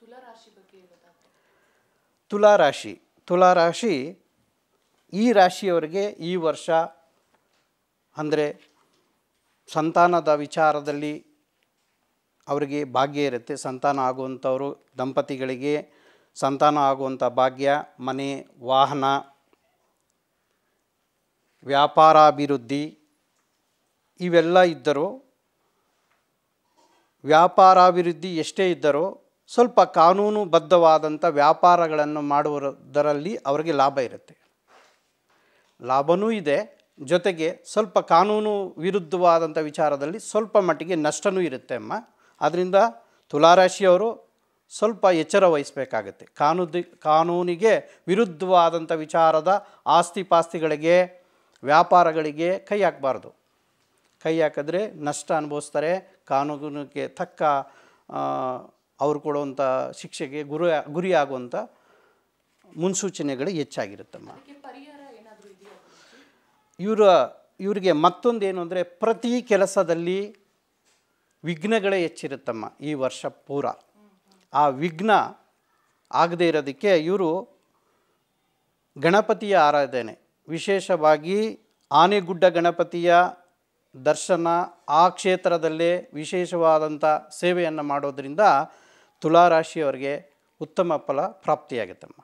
ತುಲಾ ರಾಶಿ ತುಲಾ ರಾಶಿ ಈ ರಾಶಿಯವರಿಗೆ ಈ ವರ್ಷ ಅಂದರೆ ಸಂತಾನದ ವಿಚಾರದಲ್ಲಿ ಅವರಿಗೆ ಭಾಗ್ಯ ಇರುತ್ತೆ ಸಂತಾನ ಆಗುವಂಥವರು ದಂಪತಿಗಳಿಗೆ ಸಂತಾನ ಆಗುವಂಥ ಭಾಗ್ಯ ಮನೆ ವಾಹನ ವ್ಯಾಪಾರಾಭಿವೃದ್ಧಿ ಇವೆಲ್ಲ ಇದ್ದರೂ ವ್ಯಾಪಾರಾಭಿವೃದ್ಧಿ ಎಷ್ಟೇ ಇದ್ದರೂ ಸ್ವಲ್ಪ ಕಾನೂನುಬದ್ಧವಾದಂಥ ವ್ಯಾಪಾರಗಳನ್ನು ಮಾಡುವುದರಲ್ಲಿ ಅವರಿಗೆ ಲಾಭ ಇರುತ್ತೆ ಲಾಭವೂ ಇದೆ ಜೊತೆಗೆ ಸ್ವಲ್ಪ ಕಾನೂನು ವಿರುದ್ಧವಾದಂಥ ವಿಚಾರದಲ್ಲಿ ಸ್ವಲ್ಪ ಮಟ್ಟಿಗೆ ನಷ್ಟವೂ ಇರುತ್ತೆ ಅಮ್ಮ ಅದರಿಂದ ತುಲಾರಾಶಿಯವರು ಸ್ವಲ್ಪ ಎಚ್ಚರ ವಹಿಸಬೇಕಾಗತ್ತೆ ಕಾನೂದಿ ಕಾನೂನಿಗೆ ವಿರುದ್ಧವಾದಂಥ ವಿಚಾರದ ಆಸ್ತಿ ಪಾಸ್ತಿಗಳಿಗೆ ವ್ಯಾಪಾರಗಳಿಗೆ ಕೈ ಹಾಕಬಾರ್ದು ಕೈ ಹಾಕಿದ್ರೆ ನಷ್ಟ ಅನುಭವಿಸ್ತಾರೆ ಕಾನೂನಿಗೆ ತಕ್ಕ ಅವರು ಕೊಡುವಂಥ ಶಿಕ್ಷೆಗೆ ಗುರು ಗುರಿಯಾಗುವಂಥ ಮುನ್ಸೂಚನೆಗಳು ಹೆಚ್ಚಾಗಿರುತ್ತಮ್ಮ ಇವರ ಇವರಿಗೆ ಮತ್ತೊಂದು ಏನು ಅಂದರೆ ಪ್ರತಿ ಕೆಲಸದಲ್ಲಿ ವಿಘ್ನಗಳೇ ಹೆಚ್ಚಿರುತ್ತಮ್ಮ ಈ ವರ್ಷ ಪೂರ ಆ ವಿಘ್ನ ಆಗದೇ ಇರೋದಕ್ಕೆ ಇವರು ಗಣಪತಿಯ ಆರಾಧನೆ ವಿಶೇಷವಾಗಿ ಆನೆಗುಡ್ಡ ಗಣಪತಿಯ ದರ್ಶನ ಆ ಕ್ಷೇತ್ರದಲ್ಲೇ ವಿಶೇಷವಾದಂಥ ಸೇವೆಯನ್ನು ಮಾಡೋದರಿಂದ ತುಲಾರಾಶಿಯವರಿಗೆ ಉತ್ತಮ ಫಲ ಪ್ರಾಪ್ತಿಯಾಗುತ್ತಮ್ಮ